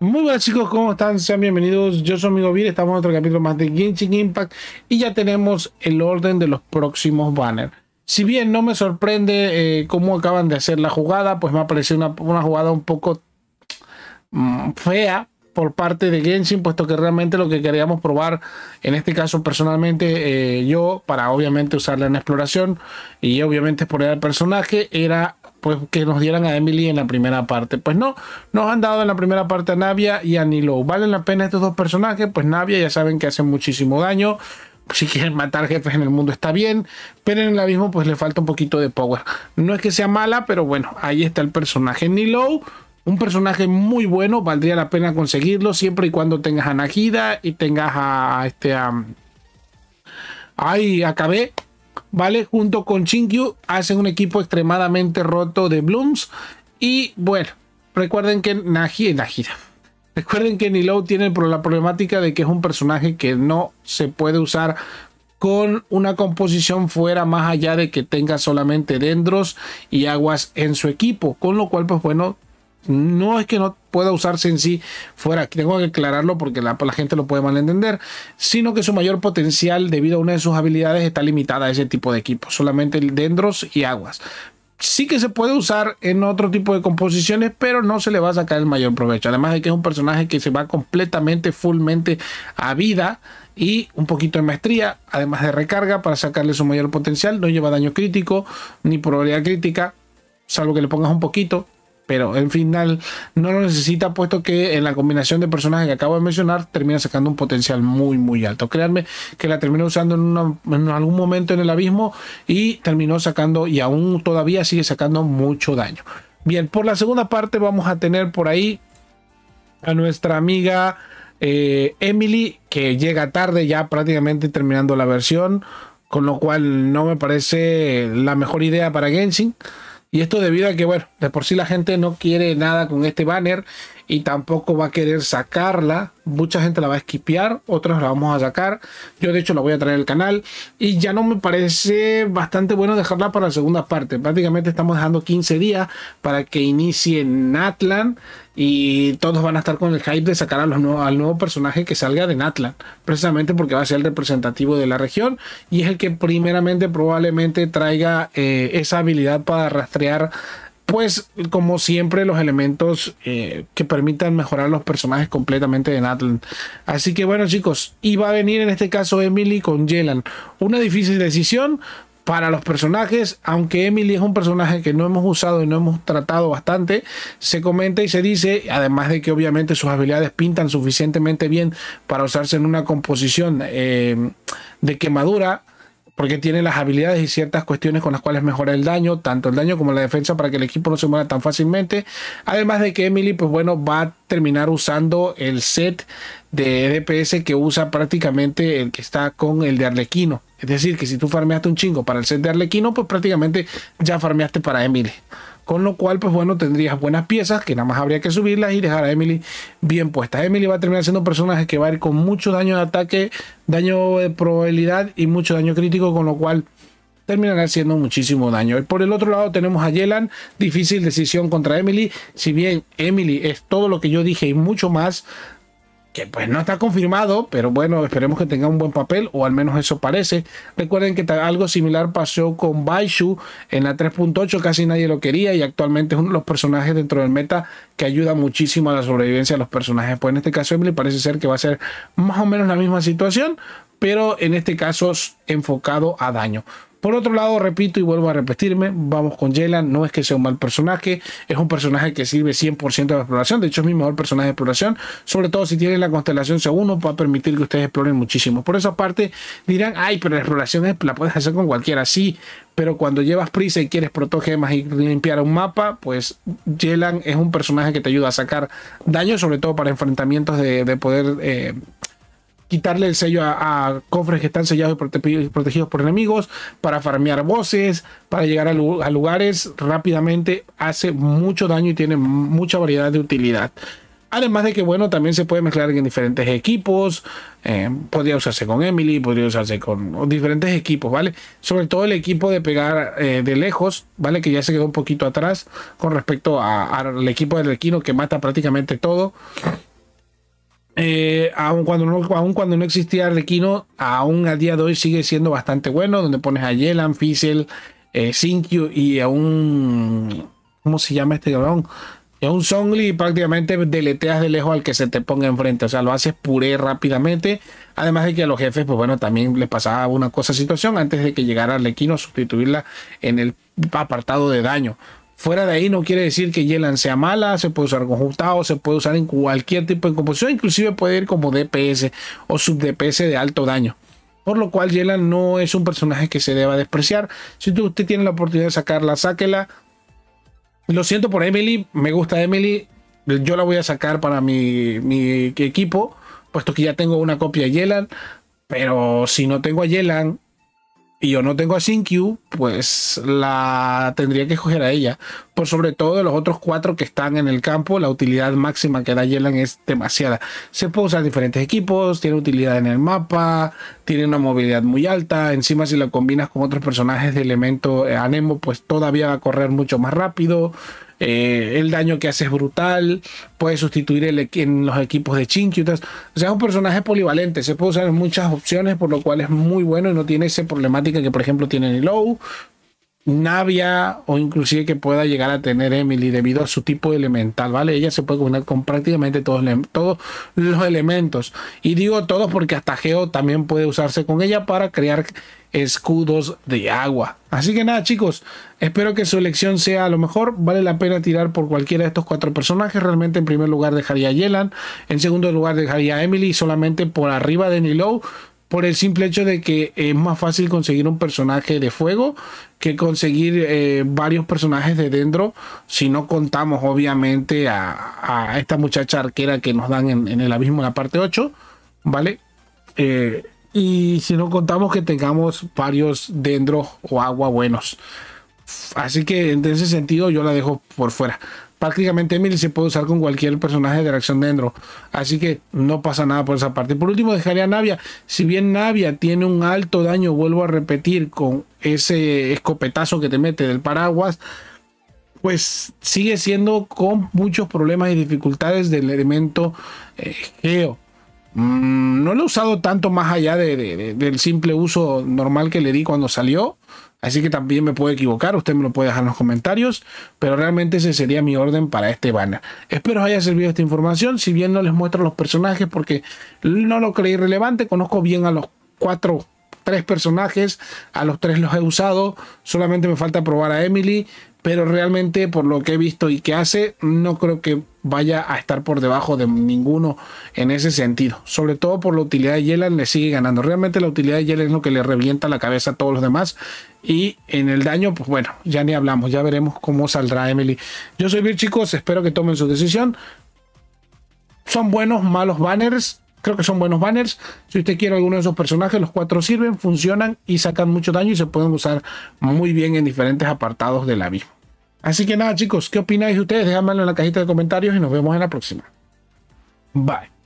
Muy buenas chicos, ¿cómo están? Sean bienvenidos. Yo soy Amigo Vir, estamos en otro capítulo más de Genshin Impact y ya tenemos el orden de los próximos banners. Si bien no me sorprende eh, cómo acaban de hacer la jugada, pues me ha parecido una, jugada un poco mm, fea por parte de Genshin, puesto que realmente lo que queríamos probar, en este caso personalmente eh, yo, para obviamente usarla en exploración y obviamente explorar el personaje, era pues, que nos dieran a Emily en la primera parte. Pues no, nos han dado en la primera parte a Navia y a Nilo. ¿Valen la pena estos dos personajes? Pues Navia ya saben que hace muchísimo daño. Si quieren matar jefes en el mundo está bien, pero en el abismo pues le falta un poquito de power. No es que sea mala, pero bueno, ahí está el personaje Nilo. Un personaje muy bueno, valdría la pena conseguirlo siempre y cuando tengas a Najida y tengas a, este... ay, acabé ¿vale? Junto con Chinkyu hacen un equipo extremadamente roto de Blooms. Y bueno, recuerden que Nagi es Nagira Recuerden que Nilo tiene la problemática de que es un personaje que no se puede usar con una composición fuera más allá de que tenga solamente dendros y aguas en su equipo. Con lo cual, pues bueno, no es que no pueda usarse en sí fuera, tengo que aclararlo porque la, gente lo puede malentender, sino que su mayor potencial debido a una de sus habilidades está limitada a ese tipo de equipo, solamente el dendros y aguas. Sí que se puede usar en otro tipo de composiciones, pero no se le va a sacar el mayor provecho. Además de que es un personaje que se va completamente, fullmente a vida y un poquito de maestría, además de recarga para sacarle su mayor potencial. No lleva daño crítico ni probabilidad crítica, salvo que le pongas un poquito pero en final no lo necesita puesto que en la combinación de personajes que acabo de mencionar termina sacando un potencial muy muy alto. Créanme que la terminó usando en, algún momento en el abismo y terminó sacando y aún todavía sigue sacando mucho daño. Bien, por la segunda parte vamos a tener por ahí a nuestra amiga eh, Emily que llega tarde ya prácticamente terminando la versión, con lo cual no me parece la mejor idea para Genshin. Y esto debido a que, bueno, de por sí la gente no quiere nada con este banner y tampoco va a querer sacarla. Mucha gente la va a esquipear, Otras la vamos a sacar. Yo de hecho la voy a traer al canal y ya no me parece bastante bueno dejarla para la segunda parte. Prácticamente estamos dejando 15 días para que inicie Natlan y todos van a estar con el hype de sacar al nuevo personaje que salga de Natlan, precisamente porque va a ser el representativo de la región y es el que primeramente probablemente traiga eh, esa habilidad para rastrear pues como siempre los elementos eh, que permitan mejorar los personajes completamente de Natlan. Así que bueno chicos, iba a venir en este caso Emily con Yelan. Una difícil decisión para los personajes, aunque Emily es un personaje que no hemos usado y no hemos tratado bastante, se comenta y se dice, además de que obviamente sus habilidades pintan suficientemente bien para usarse en una composición eh, de quemadura, porque tiene las habilidades y ciertas cuestiones con las cuales mejora el daño, tanto el daño como la defensa para que el equipo no se muera tan fácilmente. Además de que Emily, pues bueno, va a terminar usando el set de e DPS que usa prácticamente el que está con el de Arlequino. Es decir, que si tú farmeaste un chingo para el set de Arlequino, pues prácticamente ya farmeaste para Emily. Con lo cual, pues bueno, tendrías buenas piezas que nada más habría que subirlas y dejar a Emily bien puesta. Emily va a terminar siendo un personaje que va a ir con mucho daño de ataque, daño de probabilidad y mucho daño crítico, con lo cual terminará siendo muchísimo daño. Y por el otro lado tenemos a Yelan, difícil decisión contra Emily. Si bien Emily es todo lo que yo dije y mucho más, que pues no está confirmado, pero bueno, esperemos que tenga un buen papel, o al menos eso parece. Recuerden que algo similar pasó con Baishu en la 3.8, casi nadie lo quería y actualmente es uno de los personajes dentro del meta que ayuda muchísimo a la sobrevivencia de los personajes. Pues en este caso Emily parece ser que va a ser más o menos la misma situación, pero en este caso enfocado a daño. Por otro lado, repito y vuelvo a repetirme, vamos con Yelan, no es que sea un mal personaje, es un personaje que sirve 100% de exploración, de hecho es mi mejor personaje de exploración, sobre todo si tiene la constelación C1, va a permitir que ustedes exploren muchísimo. Por esa parte dirán, ay, pero la exploración la puedes hacer con cualquiera, sí, pero cuando llevas prisa y quieres protogemas y limpiar un mapa, pues Yelan es un personaje que te ayuda a sacar daño, sobre todo para enfrentamientos de, poder... Eh, quitarle el sello a, cofres que están sellados y protegidos por enemigos, para farmear voces, para llegar a, lugares rápidamente, hace mucho daño y tiene mucha variedad de utilidad. Además de que, bueno, también se puede mezclar en diferentes equipos. Eh, podría usarse con Emily, podría usarse con diferentes equipos, ¿vale? Sobre todo el equipo de pegar eh, de lejos, ¿vale? Que ya se quedó un poquito atrás con respecto al equipo del equino que mata prácticamente todo. Aún eh, aun, cuando no, cuando no existía Arlequino, aún a día de hoy sigue siendo bastante bueno, donde pones a Yelan, Fiesel, eh, Sinkyu y a un... ¿Cómo se llama este cabrón? Y a un y prácticamente deleteas de lejos al que se te ponga enfrente, o sea, lo haces puré rápidamente, además de que a los jefes, pues bueno, también les pasaba una cosa situación antes de que llegara Arlequino a sustituirla en el apartado de daño. Fuera de ahí no quiere decir que Yelan sea mala, se puede usar conjuntado, se puede usar en cualquier tipo de composición, inclusive puede ir como DPS o sub DPS de alto daño. Por lo cual Yelan no es un personaje que se deba despreciar. Si usted tiene la oportunidad de sacarla, sáquela. Lo siento por Emily, me gusta Emily, yo la voy a sacar para mi, mi equipo, puesto que ya tengo una copia de Yelan. Pero si no tengo a Yelan y yo no tengo a Shinkyu, pues la tendría que escoger a ella. Por sobre todo de los otros cuatro que están en el campo, la utilidad máxima que da Yelan es demasiada. Se puede usar diferentes equipos, tiene utilidad en el mapa, tiene una movilidad muy alta. Encima, si lo combinas con otros personajes de elemento eh, Anemo, pues todavía va a correr mucho más rápido. Eh, el daño que hace es brutal, puede sustituir en los equipos de Chinky O sea, es un personaje polivalente, se puede usar en muchas opciones, por lo cual es muy bueno y no tiene esa problemática que, por ejemplo, tiene el Low Navia o inclusive que pueda llegar a tener Emily debido a su tipo elemental, ¿vale? Ella se puede combinar con prácticamente todos, los elementos. Y digo todos porque hasta Geo también puede usarse con ella para crear escudos de agua. Así que nada chicos, espero que su elección sea a lo mejor. Vale la pena tirar por cualquiera de estos cuatro personajes. Realmente en primer lugar dejaría a Yelan, en segundo lugar dejaría a Emily solamente por arriba de Nilou por el simple hecho de que es más fácil conseguir un personaje de fuego que conseguir eh, varios personajes de dentro si no contamos obviamente a, esta muchacha arquera que nos dan en, el abismo en la parte 8, ¿vale? Eh, y si no contamos que tengamos varios dendros o agua buenos. Así que en ese sentido yo la dejo por fuera prácticamente Emily se puede usar con cualquier personaje de reacción dentro. Así que no pasa nada por esa parte. Por último, dejaría a Navia. Si bien Navia tiene un alto daño, vuelvo a repetir, con ese escopetazo que te mete del paraguas, pues sigue siendo con muchos problemas y dificultades del elemento eh, geo. Mm, no lo he usado tanto más allá del simple uso normal que le di cuando salió. Así que también me puedo equivocar, usted me lo puede dejar en los comentarios, pero realmente ese sería mi orden para este banner. Espero os haya servido esta información, si bien no les muestro los personajes porque no lo creí relevante, conozco bien a los cuatro, tres personajes, a los tres los he usado, solamente me falta probar a Emily, pero realmente por lo que he visto y que hace, no creo que vaya a estar por debajo de ninguno en ese sentido. Sobre todo por la utilidad de Yellen le sigue ganando. Realmente la utilidad de Yellen es lo que le revienta la cabeza a todos los demás. Y en el daño, pues bueno, ya ni hablamos, ya veremos cómo saldrá Emily. Yo soy Vir, chicos, espero que tomen su decisión. Son buenos, malos banners, creo que son buenos banners. Si usted quiere alguno de esos personajes, los cuatro sirven, funcionan y sacan mucho daño y se pueden usar muy bien en diferentes apartados de la Así que nada, chicos, ¿qué opináis ustedes? Déjamelo en la cajita de comentarios y nos vemos en la próxima. Bye.